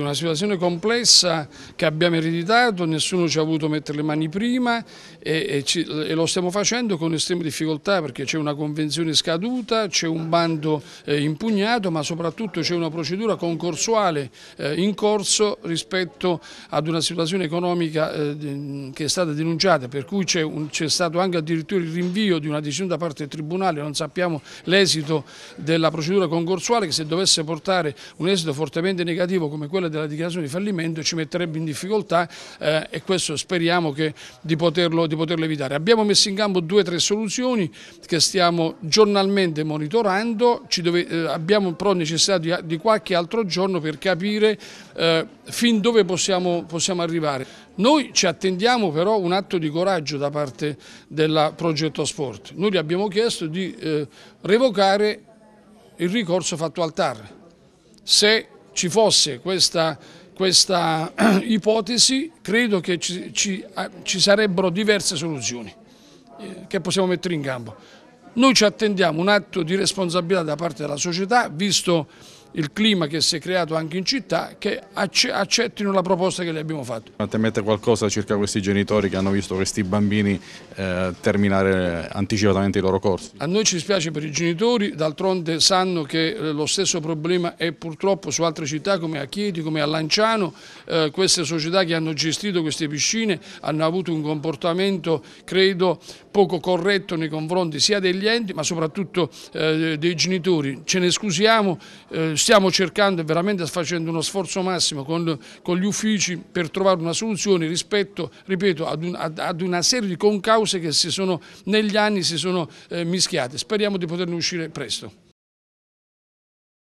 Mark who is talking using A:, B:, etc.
A: una situazione complessa che abbiamo ereditato, nessuno ci ha voluto mettere le mani prima e, e, ci, e lo stiamo facendo con estrema difficoltà perché c'è una convenzione scaduta, c'è un bando eh, impugnato ma soprattutto c'è una procedura concorsuale eh, in corso rispetto ad una situazione economica eh, che è stata denunciata per cui c'è stato anche addirittura il rinvio di una decisione da parte del Tribunale, non sappiamo l'esito della procedura concorsuale che se dovesse portare un esito fortemente negativo come quello quella della dichiarazione di fallimento ci metterebbe in difficoltà eh, e questo speriamo che, di, poterlo, di poterlo evitare. Abbiamo messo in campo due o tre soluzioni che stiamo giornalmente monitorando, dove, eh, abbiamo però necessità di, di, qualche altro giorno per capire eh, fin dove possiamo, possiamo arrivare. Noi ci attendiamo però un atto di coraggio da parte del progetto Sport. Noi gli abbiamo chiesto di eh, revocare il ricorso fatto al TAR. Se ci fosse questa, questa ipotesi, credo che ci, ci, ci sarebbero diverse soluzioni eh, che possiamo mettere in campo. Noi ci attendiamo un atto di responsabilità da parte della società, visto il clima che si è creato anche in città che accettino la proposta che le abbiamo fatto.
B: Temete qualcosa circa questi genitori che hanno visto questi bambini eh, terminare anticipatamente i loro corsi? A noi ci
A: spiace per i genitori, d'altronde sanno che eh, lo stesso problema è purtroppo su altre città come a Chieti, come a Lanciano, eh, queste società che hanno gestito queste piscine hanno avuto un comportamento credo poco corretto nei confronti sia degli enti ma soprattutto eh, dei genitori. Ce ne scusiamo, eh, stiamo cercando e veramente facendo uno sforzo massimo con, con, gli uffici per trovare una soluzione rispetto, ripeto, ad, un, ad, ad una serie di concause che si sono, negli anni si sono eh, mischiate. Speriamo di poterne uscire presto.